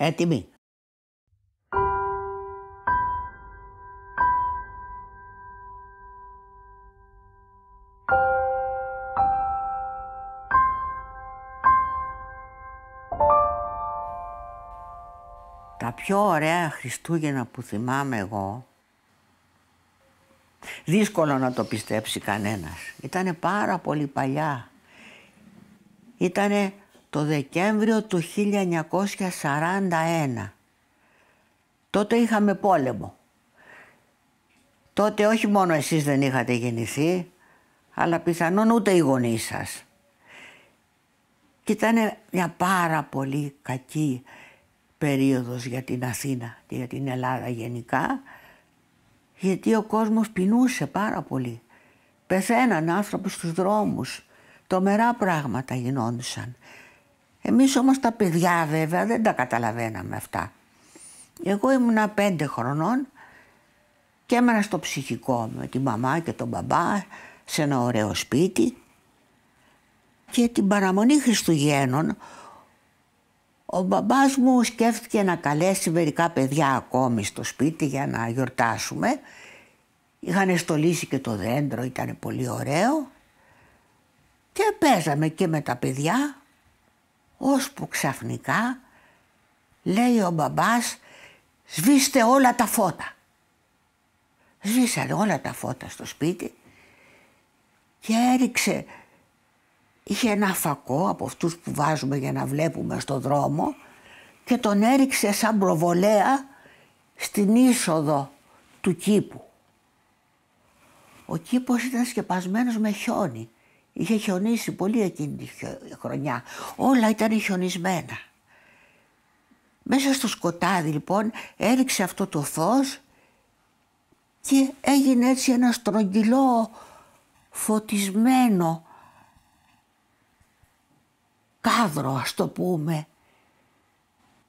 Έτοιμοι. Τα πιο ωραία Χριστούγεννα που θυμάμαι εγώ, δύσκολο να το πιστέψει κανένας, ήτανε πάρα πολύ παλιά. Ήτανε το Δεκέμβριο του 1941. Τότε είχαμε πόλεμο. Τότε όχι μόνο εσείς δεν είχατε γεννηθεί, αλλά πιθανόν ούτε οι γονείς σας. Και ήταν μια πάρα πολύ κακή περίοδος για την Αθήνα και για την Ελλάδα γενικά, γιατί ο κόσμος πεινούσε πάρα πολύ. Πεθαίναν άνθρωποι στους δρόμους. τομερά πράγματα γινόντουσαν. Εμείς όμως τα παιδιά βέβαια δεν τα καταλαβαίναμε αυτά. Εγώ ήμουνα πέντε χρονών και έμενα στο ψυχικό με τη μαμά και τον μπαμπά σε ένα ωραίο σπίτι και την παραμονή Χριστουγέννων ο μπαμπάς μου σκέφτηκε να καλέσει μερικά παιδιά ακόμη στο σπίτι για να γιορτάσουμε. Είχαν στολίσει και το δέντρο, ήταν πολύ ωραίο. Και παίζαμε και με τα παιδιά ώσπου ξαφνικά λέει ο μπαμπάς σβήστε όλα τα φώτα. Σβήσανε όλα τα φώτα στο σπίτι και έριξε, είχε ένα φακό από αυτούς που βάζουμε για να βλέπουμε στο δρόμο και τον έριξε σαν προβολέα στην είσοδο του κήπου. Ο κήπος ήταν σκεπασμένος με χιόνι Είχε χιονίσει πολύ εκείνη τη χρονιά. Όλα ήταν χιονισμένα. Μέσα στο σκοτάδι λοιπόν έριξε αυτό το φως και έγινε έτσι ένα στρογγυλό φωτισμένο κάδρο ας το πούμε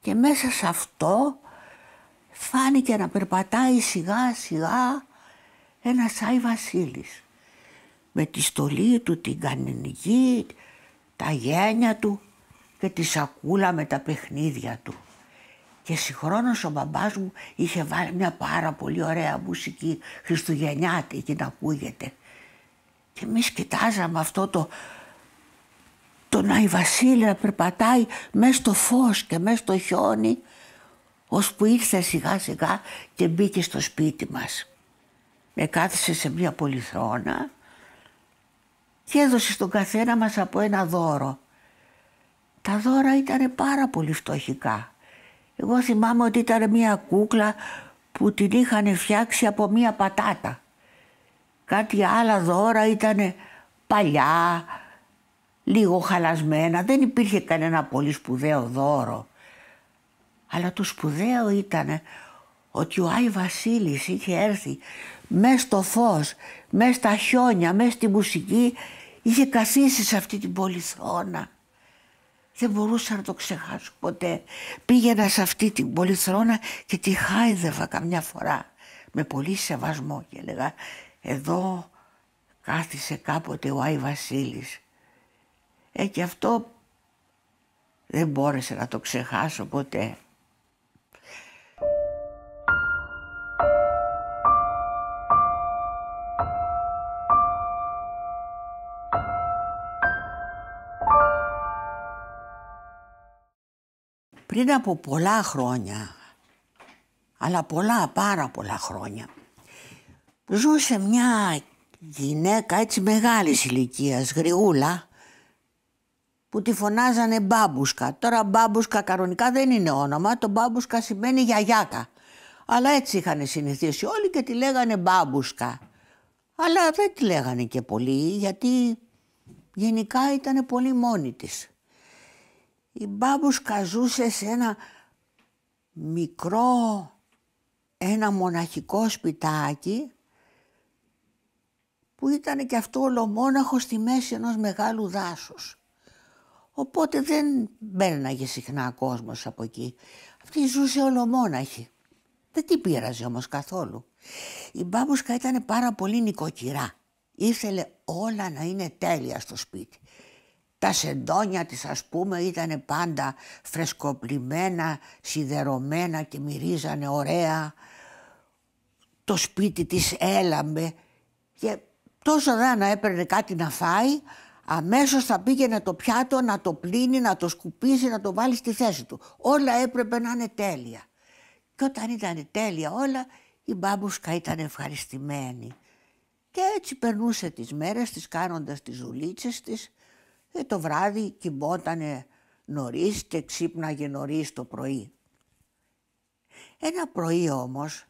και μέσα σε αυτό φάνηκε να περπατάει σιγά σιγά ένας Άι Βασίλης με τη στολή του, την κανενική, τα γένια του και τη σακούλα με τα παιχνίδια του. Και συγχρόνως ο μπαμπάς μου είχε βάλει μια πάρα πολύ ωραία μουσική χριστουγεννιάτικη να ακούγεται. Και εμείς κοιτάζαμε αυτό το, το Άι Βασίλη να περπατάει μέσα στο φως και μέσα στο χιόνι ώσπου ήρθε σιγά σιγά και μπήκε στο σπίτι μας. Με κάθισε σε μια πολυθρόνα και έδωσε στον καθένα μας από ένα δώρο. Τα δώρα ήταν πάρα πολύ φτωχικά. Εγώ θυμάμαι ότι ήταν μία κούκλα που την είχαν φτιάξει από μία πατάτα. Κάτι άλλα δώρα ήταν παλιά, λίγο χαλασμένα. Δεν υπήρχε κανένα πολύ σπουδαίο δώρο. Αλλά το σπουδαίο ήταν ότι ο Άι Βασίλης είχε έρθει μέσα στο φως, μέσα στα χιόνια, μέσα στη μουσική Είχε καθίσει σε αυτή την πολυθρόνα. Δεν μπορούσα να το ξεχάσω ποτέ. Πήγαινα σε αυτή την πολυθρόνα και τη χάιδευα καμιά φορά. Με πολύ σεβασμό και έλεγα εδώ κάθισε κάποτε ο Άι Βασίλης. Ε, και αυτό δεν μπόρεσε να το ξεχάσω ποτέ. πριν από πολλά χρόνια, αλλά πολλά, πάρα πολλά χρόνια, ζούσε μια γυναίκα έτσι μεγάλης ηλικίας, γριούλα, που τη φωνάζανε μπάμπουσκα. Τώρα μπάμπουσκα κανονικά δεν είναι όνομα, το μπάμπουσκα σημαίνει γιαγιάκα. Αλλά έτσι είχαν συνηθίσει όλοι και τη λέγανε μπάμπουσκα. Αλλά δεν τη λέγανε και πολύ γιατί γενικά ήταν πολύ μόνη της. Η μπάμπουσκα ζούσε σε ένα μικρό, ένα μοναχικό σπιτάκι που ήταν και αυτό ολομόναχο στη μέση ενός μεγάλου δάσους. Οπότε δεν μπαίναγε συχνά κόσμος από εκεί. Αυτή ζούσε ολομόναχη. Δεν την πείραζε όμως καθόλου. Η μπάμπουσκα ήταν πάρα πολύ νοικοκυρά. Ήθελε όλα να είναι τέλεια στο σπίτι. Τα σεντόνια της ας πούμε ήταν πάντα φρεσκοπλημένα, σιδερωμένα και μυρίζανε ωραία. Το σπίτι της έλαμπε και τόσο να έπαιρνε κάτι να φάει, αμέσως θα πήγαινε το πιάτο να το πλύνει, να το σκουπίσει, να το βάλει στη θέση του. Όλα έπρεπε να είναι τέλεια. Και όταν ήταν τέλεια όλα, η μπάμπουσκα ήταν ευχαριστημένη. Και έτσι περνούσε τις μέρες της κάνοντας τις δουλίτσες της, ε, το βράδυ κοιμότανε νωρίς και ξύπναγε νωρίς το πρωί. Ένα πρωί όμως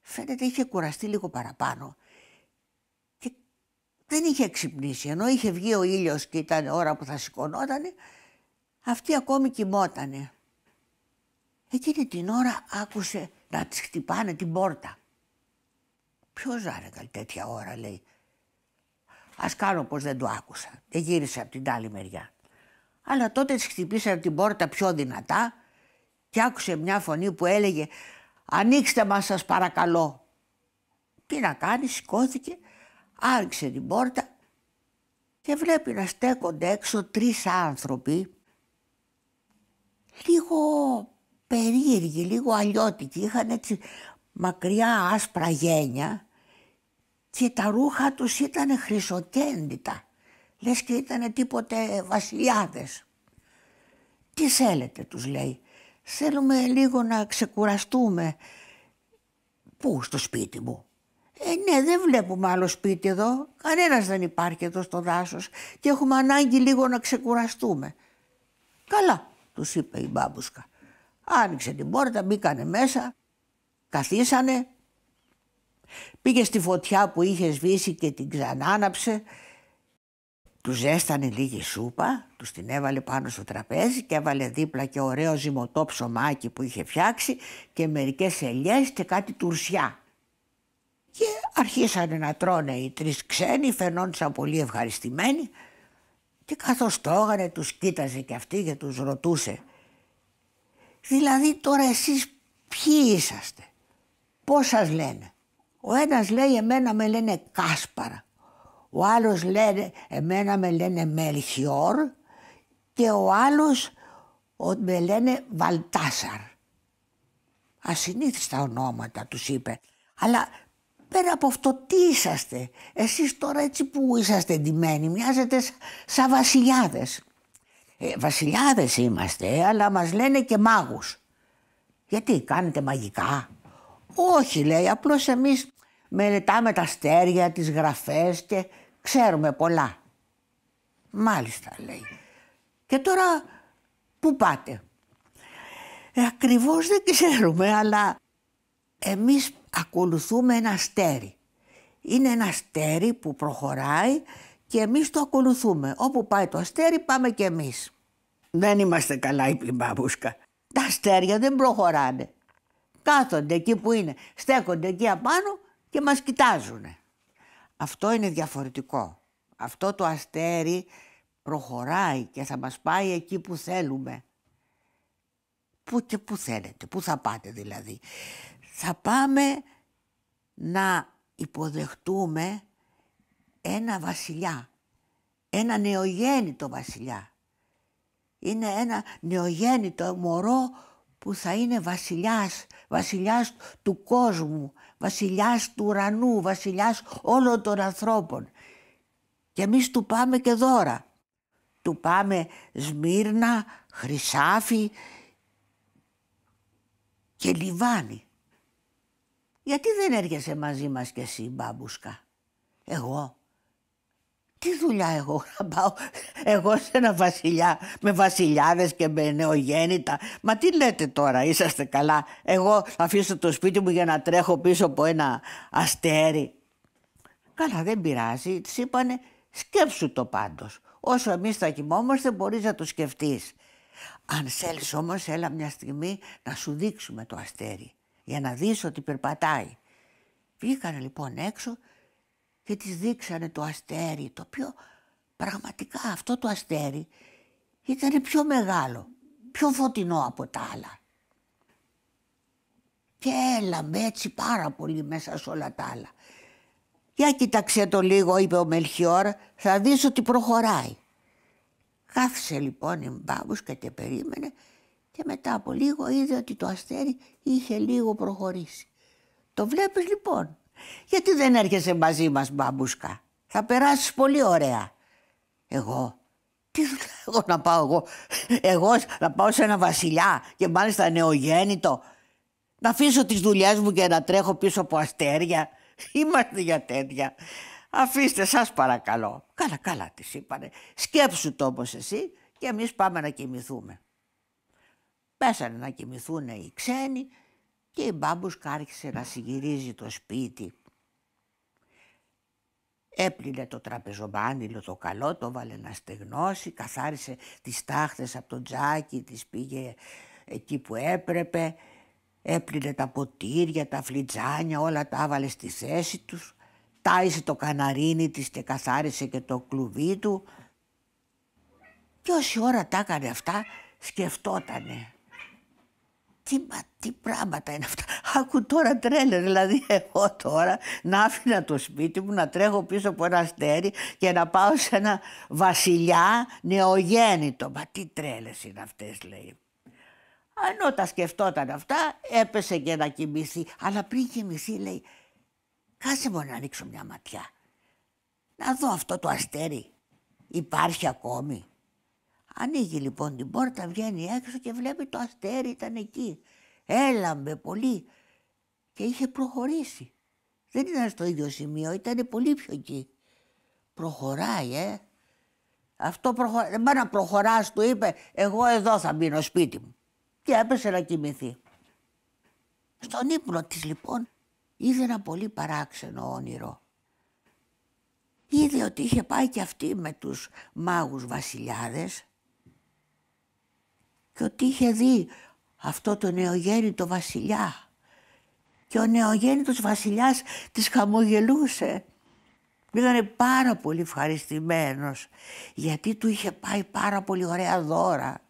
φαίνεται είχε κουραστεί λίγο παραπάνω και δεν είχε ξυπνήσει. Ενώ είχε βγει ο ήλιος και ήταν ώρα που θα σηκωνότανε, αυτή ακόμη κοιμότανε. Εκείνη την ώρα άκουσε να της χτυπάνε την πόρτα. Ποιος άρεγα τέτοια ώρα λέει Ας κάνω πως δεν το άκουσα. Δεν γύρισε από την άλλη μεριά. Αλλά τότε της χτυπήσα την πόρτα πιο δυνατά και άκουσε μια φωνή που έλεγε «Ανοίξτε μας σας παρακαλώ». Τι να κάνει, σηκώθηκε, άνοιξε την πόρτα και βλέπει να στέκονται έξω τρεις άνθρωποι λίγο περίεργοι, λίγο αλλιώτικοι, είχαν έτσι μακριά άσπρα γένια και τα ρούχα τους ήταν χρυσοκέντητα. Λες και ήταν τίποτε βασιλιάδες. Τι θέλετε τους λέει. Θέλουμε λίγο να ξεκουραστούμε. Πού στο σπίτι μου. Ε, ναι, δεν βλέπουμε άλλο σπίτι εδώ. κανένας δεν υπάρχει εδώ στο δάσος και έχουμε ανάγκη λίγο να ξεκουραστούμε. Καλά, τους είπε η μπάμπουσκα. Άνοιξε την πόρτα, μπήκανε μέσα, καθίσανε, Πήγε στη φωτιά που είχε σβήσει και την ξανάναψε. Του ζέστανε λίγη σούπα, τους την έβαλε πάνω στο τραπέζι και έβαλε δίπλα και ωραίο ζυμωτό ψωμάκι που είχε φτιάξει και μερικές ελιές και κάτι τουρσιά. Και αρχίσανε να τρώνε οι τρεις ξένοι, φαινόντουσαν πολύ ευχαριστημένοι και καθώς τρώγανε τους κοίταζε και αυτοί και τους ρωτούσε «Δηλαδή τώρα εσείς ποιοι είσαστε, πώς σας λένε» Ο ένας λέει εμένα με λένε Κάσπαρα, ο άλλος λέει εμένα με λένε Μελχιόρ και ο άλλος με λένε Βαλτάσαρ. Ασυνήθιστα ονόματα τους είπε. Αλλά πέρα από αυτό τι είσαστε. Εσείς τώρα έτσι που είσαστε ντυμένοι μοιάζετε σαν βασιλιάδες. Ε, βασιλιάδες είμαστε αλλά μας λένε και μάγους. Γιατί κάνετε μαγικά. Όχι λέει απλώς εμείς μελετάμε τα αστέρια, τις γραφές και ξέρουμε πολλά. Μάλιστα, λέει. Και τώρα πού πάτε. Ε, ακριβώς δεν ξέρουμε, αλλά εμείς ακολουθούμε ένα αστέρι. Είναι ένα αστέρι που προχωράει και εμείς το ακολουθούμε. Όπου πάει το αστέρι πάμε και εμείς. Δεν είμαστε καλά η πλημπάμπουσκα. Τα αστέρια δεν προχωράνε. Κάθονται εκεί που είναι, στέκονται καλα η μπαμπουσκα τα αστερια δεν προχωρανε απάνω και μας κοιτάζουν. Αυτό είναι διαφορετικό. Αυτό το αστέρι προχωράει και θα μας πάει εκεί που θέλουμε. Πού και πού θέλετε, πού θα πάτε δηλαδή. Θα πάμε να υποδεχτούμε ένα βασιλιά, ένα νεογέννητο βασιλιά. Είναι ένα νεογέννητο μωρό που θα είναι βασιλιάς, βασιλιάς του κόσμου, βασιλιάς του ουρανού, βασιλιάς όλων των ανθρώπων. Και εμείς του πάμε και δώρα. Του πάμε Σμύρνα, Χρυσάφι και Λιβάνι. Γιατί δεν έρχεσαι μαζί μας κι εσύ, μπάμπουσκα. Εγώ τι δουλειά εγώ να πάω εγώ σε ένα βασιλιά με βασιλιάδες και με νεογέννητα. Μα τι λέτε τώρα, είσαστε καλά. Εγώ αφήσω το σπίτι μου για να τρέχω πίσω από ένα αστέρι. Καλά, δεν πειράζει. Της είπανε σκέψου το πάντως. Όσο εμείς θα κοιμόμαστε μπορείς να το σκεφτείς. Αν θέλεις όμως, έλα μια στιγμή να σου δείξουμε το αστέρι για να δεις ότι περπατάει. Βγήκανε λοιπόν έξω και της δείξανε το αστέρι, το οποίο πραγματικά αυτό το αστέρι ήταν πιο μεγάλο, πιο φωτεινό από τα άλλα. Και έλαμπε έτσι πάρα πολύ μέσα σε όλα τα άλλα. Για κοιτάξε το λίγο, είπε ο Μελχιόρ, θα δεις ότι προχωράει. Κάθισε λοιπόν η μπάμπουσκα και περίμενε και μετά από λίγο είδε ότι το αστέρι είχε λίγο προχωρήσει. Το βλέπεις λοιπόν, γιατί δεν έρχεσαι μαζί μας μπαμπούσκα. Θα περάσεις πολύ ωραία. Εγώ, τι εγώ να πάω εγώ, εγώ να πάω σε ένα βασιλιά και μάλιστα νεογέννητο. Να αφήσω τις δουλειές μου και να τρέχω πίσω από αστέρια. Είμαστε για τέτοια. Αφήστε σας παρακαλώ. Καλά, καλά της είπανε. Σκέψου το όμως εσύ και εμείς πάμε να κοιμηθούμε. Πέσανε να κοιμηθούν οι ξένοι και η μπάμπουσκα άρχισε να συγυρίζει το σπίτι. Έπλυνε το τραπεζομάνιλο το καλό, το βάλε να στεγνώσει, καθάρισε τις τάχτες από το τζάκι, τις πήγε εκεί που έπρεπε, έπλυνε τα ποτήρια, τα φλιτζάνια, όλα τα έβαλε στη θέση τους, τάισε το καναρίνι της και καθάρισε και το κλουβί του. Και όση ώρα τα έκανε αυτά σκεφτότανε τι, μα, τι πράγματα είναι αυτά. Άκου τώρα τρέλε. Δηλαδή, εγώ τώρα να άφηνα το σπίτι μου, να τρέχω πίσω από ένα αστέρι και να πάω σε ένα βασιλιά νεογέννητο. Μα τι τρέλες είναι αυτές, λέει. Αν τα σκεφτόταν αυτά, έπεσε και να κοιμηθεί. Αλλά πριν κοιμηθεί, λέει, κάσε μου να ανοίξω μια ματιά. Να δω αυτό το αστέρι. Υπάρχει ακόμη. Ανοίγει λοιπόν την πόρτα, βγαίνει έξω και βλέπει το αστέρι ήταν εκεί. Έλαμπε πολύ και είχε προχωρήσει. Δεν ήταν στο ίδιο σημείο, ήταν πολύ πιο εκεί. Προχωράει, ε. Αυτό προχωράει. να προχωράς, του είπε, εγώ εδώ θα μείνω σπίτι μου. Και έπεσε να κοιμηθεί. Στον ύπνο της, λοιπόν είδε ένα πολύ παράξενο όνειρο. Είδε ότι είχε πάει και αυτή με τους μάγους βασιλιάδες και ότι είχε δει αυτό το νεογέννητο βασιλιά. Και ο νεογέννητος βασιλιάς της χαμογελούσε. Ήταν πάρα πολύ ευχαριστημένος γιατί του είχε πάει πάρα πολύ ωραία δώρα.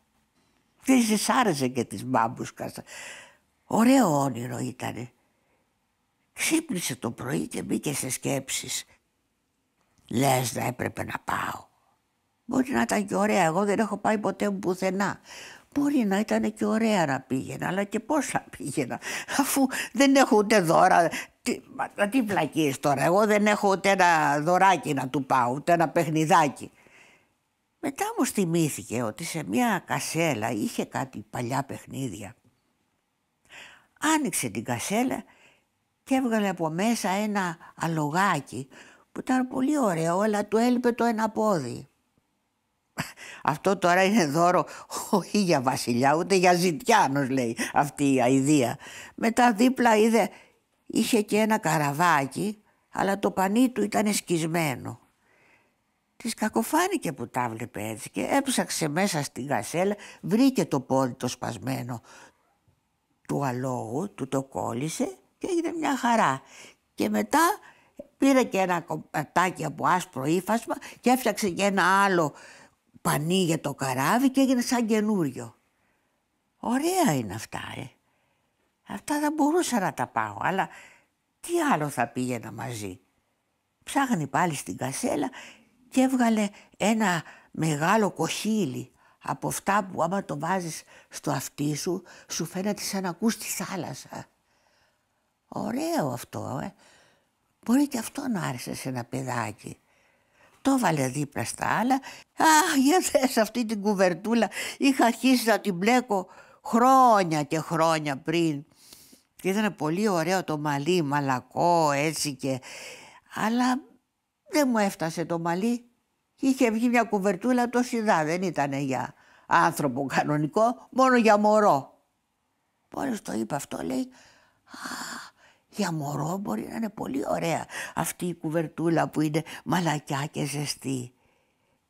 Δεν της και τις μπάμπουσκας. Ωραίο όνειρο ήταν. Ξύπνησε το πρωί και μπήκε σε σκέψεις. Λες να έπρεπε να πάω. Μπορεί να ήταν και ωραία, εγώ δεν έχω πάει ποτέ πουθενά. Μπορεί να ήταν και ωραία να πήγαινα, αλλά και πώς να πήγαινα, αφού δεν έχω ούτε δώρα. Τι, μα, τώρα, εγώ δεν έχω ούτε ένα δωράκι να του πάω, ούτε ένα παιχνιδάκι. Μετά μου θυμήθηκε ότι σε μια κασέλα είχε κάτι παλιά παιχνίδια. Άνοιξε την κασέλα και έβγαλε από μέσα ένα αλογάκι που ήταν πολύ ωραίο, αλλά του έλειπε το ένα πόδι. Αυτό τώρα είναι δώρο όχι για βασιλιά ούτε για ζητιάνος λέει αυτή η αηδία. Μετά δίπλα είδε είχε και ένα καραβάκι αλλά το πανί του ήταν σκισμένο. Της κακοφάνηκε που τα βλέπε έτσι και έψαξε μέσα στην κασέλα, βρήκε το πόδι το σπασμένο του αλόγου, του το κόλλησε και έγινε μια χαρά. Και μετά πήρε και ένα κομματάκι από άσπρο ύφασμα και έφτιαξε και ένα άλλο πανίγε το καράβι και έγινε σαν καινούριο. Ωραία είναι αυτά, ε. Αυτά δεν μπορούσα να τα πάω, αλλά τι άλλο θα πήγαινα μαζί. Ψάχνει πάλι στην κασέλα και έβγαλε ένα μεγάλο κοχύλι από αυτά που άμα το βάζεις στο αυτί σου, σου φαίνεται σαν να ακούς τη θάλασσα. Ωραίο αυτό, ε. Μπορεί και αυτό να άρεσε σε ένα παιδάκι το βάλε δίπλα στα άλλα. α για θες αυτή την κουβερτούλα. Είχα αρχίσει να την μπλέκω χρόνια και χρόνια πριν. Και ήταν πολύ ωραίο το μαλλί, μαλακό έτσι και... Αλλά δεν μου έφτασε το μαλλί. Είχε βγει μια κουβερτούλα το σιδά, δεν ήταν για άνθρωπο κανονικό, μόνο για μωρό. Μόλις το είπα αυτό λέει, για μωρό μπορεί να είναι πολύ ωραία αυτή η κουβερτούλα που είναι μαλακιά και ζεστή.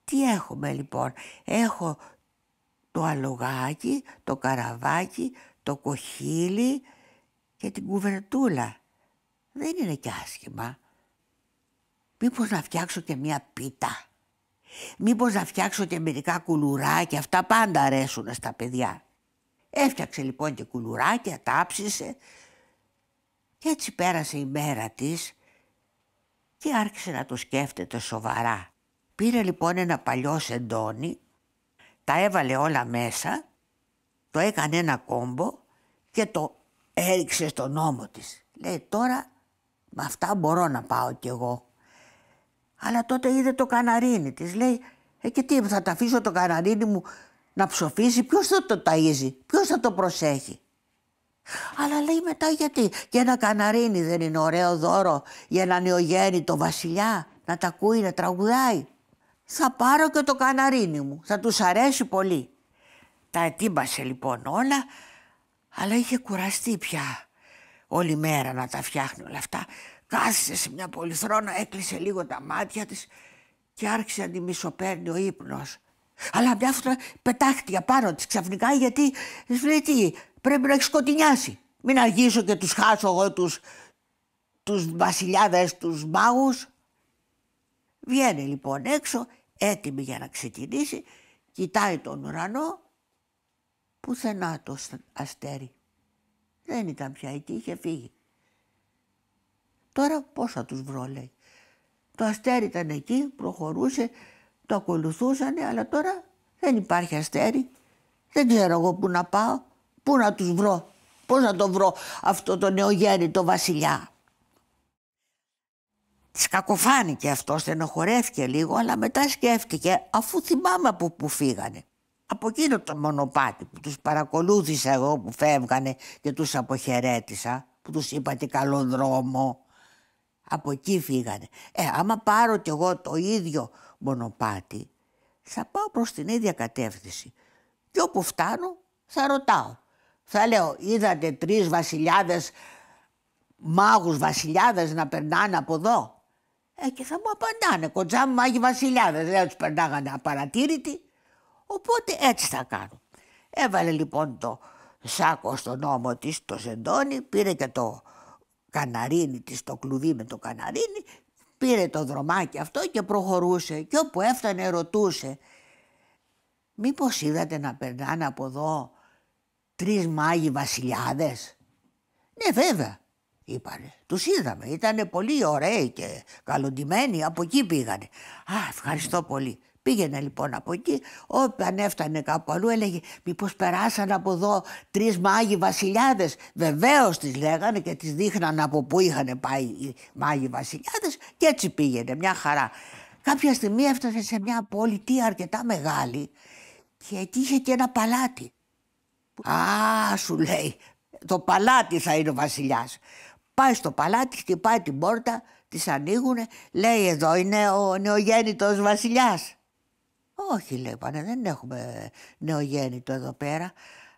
Τι έχουμε λοιπόν. Έχω το αλογάκι, το καραβάκι, το κοχύλι και την κουβερτούλα. Δεν είναι και άσχημα. Μήπως να φτιάξω και μια πίτα. Μήπως να φτιάξω και μερικά κουλουράκια. Αυτά πάντα αρέσουν στα παιδιά. Έφτιαξε λοιπόν και κουλουράκια, τάψισε, έτσι πέρασε η μέρα της και άρχισε να το σκέφτεται σοβαρά. Πήρε λοιπόν ένα παλιό σεντόνι, τα έβαλε όλα μέσα, το έκανε ένα κόμπο και το έριξε στον ώμο της. Λέει τώρα με αυτά μπορώ να πάω κι εγώ. Αλλά τότε είδε το καναρίνι της. Λέει ε και τι θα τα αφήσω το καναρίνι μου να ψοφήσει. Ποιος θα το ταΐζει, ποιος θα το προσέχει. Αλλά λέει μετά γιατί. Για ένα καναρίνι δεν είναι ωραίο δώρο για ένα νεογέννητο βασιλιά να τα ακούει, να τραγουδάει. Θα πάρω και το καναρίνι μου. Θα τους αρέσει πολύ. Τα ετοίμασε λοιπόν όλα, αλλά είχε κουραστεί πια όλη μέρα να τα φτιάχνει όλα αυτά. Κάθισε σε μια πολυθρόνα, έκλεισε λίγο τα μάτια της και άρχισε να τη μισοπαίρνει ο ύπνος. Αλλά μια φορά πετάχτηκε πάνω της ξαφνικά γιατί, λέει τι, πρέπει να έχεις σκοτεινιάσει. Μην αργήσω και τους χάσω εγώ τους, τους βασιλιάδες, τους μάγους. Βγαίνει λοιπόν έξω, έτοιμη για να ξεκινήσει, κοιτάει τον ουρανό, πουθενά το αστέρι. Δεν ήταν πια εκεί, είχε φύγει. Τώρα πώς θα τους βρω, λέει. Το αστέρι ήταν εκεί, προχωρούσε, το ακολουθούσανε, αλλά τώρα δεν υπάρχει αστέρι. Δεν ξέρω εγώ πού να πάω. Πού να τους βρω, πώς να το βρω αυτό το νεογέννητο βασιλιά. Τη κακοφάνηκε αυτό, στενοχωρέθηκε λίγο, αλλά μετά σκέφτηκε, αφού θυμάμαι από πού φύγανε. Από εκείνο το μονοπάτι που τους παρακολούθησα εγώ που φεύγανε και τους αποχαιρέτησα, που τους είπα τι καλό δρόμο. Από εκεί φύγανε. Ε, άμα πάρω κι εγώ το ίδιο μονοπάτι, θα πάω προς την ίδια κατεύθυνση. Και όπου φτάνω, θα ρωτάω. Θα λέω, είδατε τρεις βασιλιάδες, μάγους βασιλιάδες να περνάνε από εδώ. Ε, και θα μου απαντάνε, κοντζά μου μάγοι βασιλιάδες, δεν τους περνάγανε απαρατήρητοι. Οπότε έτσι θα κάνω. Έβαλε λοιπόν το σάκο στον ώμο της, το σεντόνι, πήρε και το καναρίνι της, το κλουβί με το καναρίνι, πήρε το δρομάκι αυτό και προχωρούσε και όπου έφτανε ρωτούσε «Μήπως είδατε να περνάνε από εδώ Τρεις μάγοι βασιλιάδες. Ναι βέβαια, είπανε. Τους είδαμε, ήταν πολύ ωραίοι και καλοντημένοι, από εκεί πήγανε. Α, ευχαριστώ πολύ. Πήγαινε λοιπόν από εκεί, όταν έφτανε κάπου αλλού έλεγε μήπως περάσαν από εδώ τρεις μάγοι βασιλιάδες. Βεβαίως τις λέγανε και τις δείχναν από πού είχαν πάει οι μάγοι βασιλιάδες και έτσι πήγαινε μια χαρά. Κάποια στιγμή έφτασε σε μια πολιτεία αρκετά μεγάλη και εκεί είχε και ένα παλάτι. Α, σου λέει, το παλάτι θα είναι ο βασιλιάς. Πάει στο παλάτι, χτυπάει την πόρτα, τη ανοίγουν, λέει εδώ είναι ο νεογέννητος βασιλιάς. Όχι, λέει, πάνε, δεν έχουμε νεογέννητο εδώ πέρα.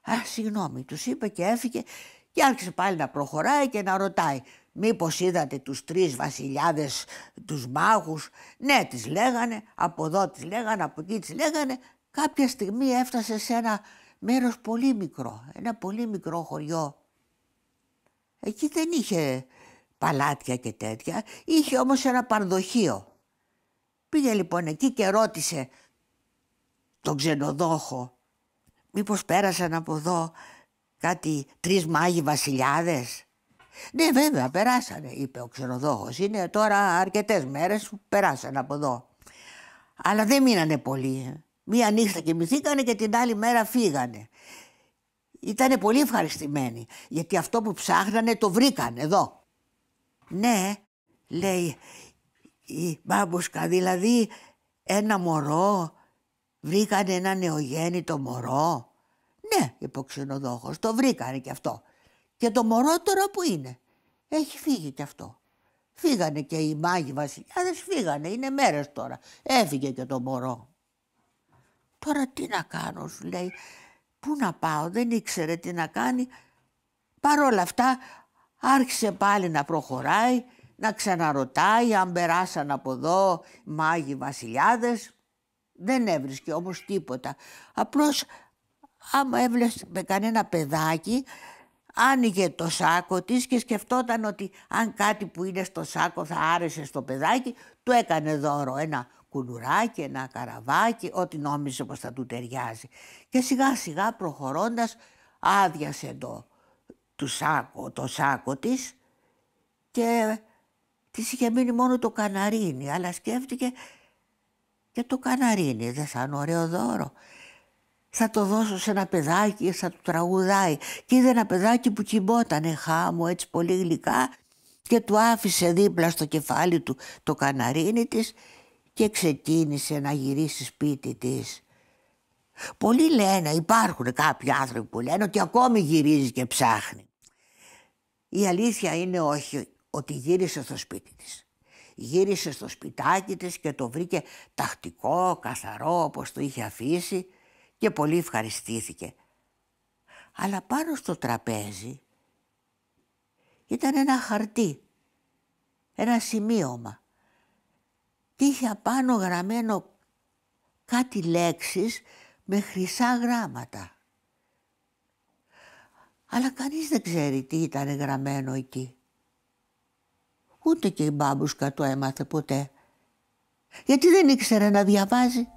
Α, συγγνώμη, τους είπε και έφυγε και άρχισε πάλι να προχωράει και να ρωτάει. Μήπως είδατε τους τρεις βασιλιάδες, τους μάγους, Ναι, τις λέγανε, από εδώ τις λέγανε, από εκεί τις λέγανε. Κάποια στιγμή έφτασε σε ένα μέρος πολύ μικρό, ένα πολύ μικρό χωριό. Εκεί δεν είχε παλάτια και τέτοια, είχε όμως ένα παρδοχείο. Πήγε λοιπόν εκεί και ρώτησε τον ξενοδόχο, μήπως πέρασαν από εδώ κάτι τρεις μάγοι βασιλιάδες. Ναι βέβαια περάσανε είπε ο ξενοδόχος, είναι τώρα αρκετές μέρες που περάσαν από εδώ. Αλλά δεν μείνανε πολλοί. Μία νύχτα κοιμηθήκανε και την άλλη μέρα φύγανε. Ήταν πολύ ευχαριστημένοι, γιατί αυτό που ψάχνανε το βρήκαν εδώ. Ναι, λέει η μπάμπουσκα, δηλαδή ένα μωρό, βρήκανε ένα νεογέννητο μωρό. Ναι, είπε ο ξενοδόχος, το βρήκανε κι αυτό. Και το μωρό τώρα που είναι, έχει φύγει κι αυτό. Φύγανε και οι μάγοι βασιλιάδες, φύγανε, είναι μέρες τώρα. Έφυγε και το μωρό. Τώρα τι να κάνω, σου λέει. Πού να πάω, δεν ήξερε τι να κάνει. Παρ' όλα αυτά άρχισε πάλι να προχωράει, να ξαναρωτάει αν περάσαν από εδώ μάγοι βασιλιάδες. Δεν έβρισκε όμως τίποτα. Απλώς άμα έβλεπε με κανένα παιδάκι, άνοιγε το σάκο της και σκεφτόταν ότι αν κάτι που είναι στο σάκο θα άρεσε στο παιδάκι, του έκανε δώρο ένα κουλουράκι, ένα καραβάκι, ό,τι νόμιζε πως θα του ταιριάζει. Και σιγά σιγά προχωρώντας άδειασε το, το, σάκο, το της και της είχε μείνει μόνο το καναρίνι, αλλά σκέφτηκε και το καναρίνι δεν θα είναι ωραίο δώρο. Θα το δώσω σε ένα παιδάκι, θα του τραγουδάει. Και είδε ένα παιδάκι που κοιμότανε χάμω έτσι πολύ γλυκά και του άφησε δίπλα στο κεφάλι του το καναρίνι της και ξεκίνησε να γυρίσει σπίτι της. Πολλοί λένε, υπάρχουν κάποιοι άνθρωποι που λένε ότι ακόμη γυρίζει και ψάχνει. Η αλήθεια είναι όχι ότι γύρισε στο σπίτι της. Γύρισε στο σπιτάκι της και το βρήκε τακτικό, καθαρό όπως το είχε αφήσει και πολύ ευχαριστήθηκε. Αλλά πάνω στο τραπέζι ήταν ένα χαρτί, ένα σημείωμα και είχε απάνω γραμμένο κάτι λέξεις με χρυσά γράμματα. Αλλά κανείς δεν ξέρει τι ήταν γραμμένο εκεί. Ούτε και η μπάμπουσκα το έμαθε ποτέ. Γιατί δεν ήξερε να διαβάζει.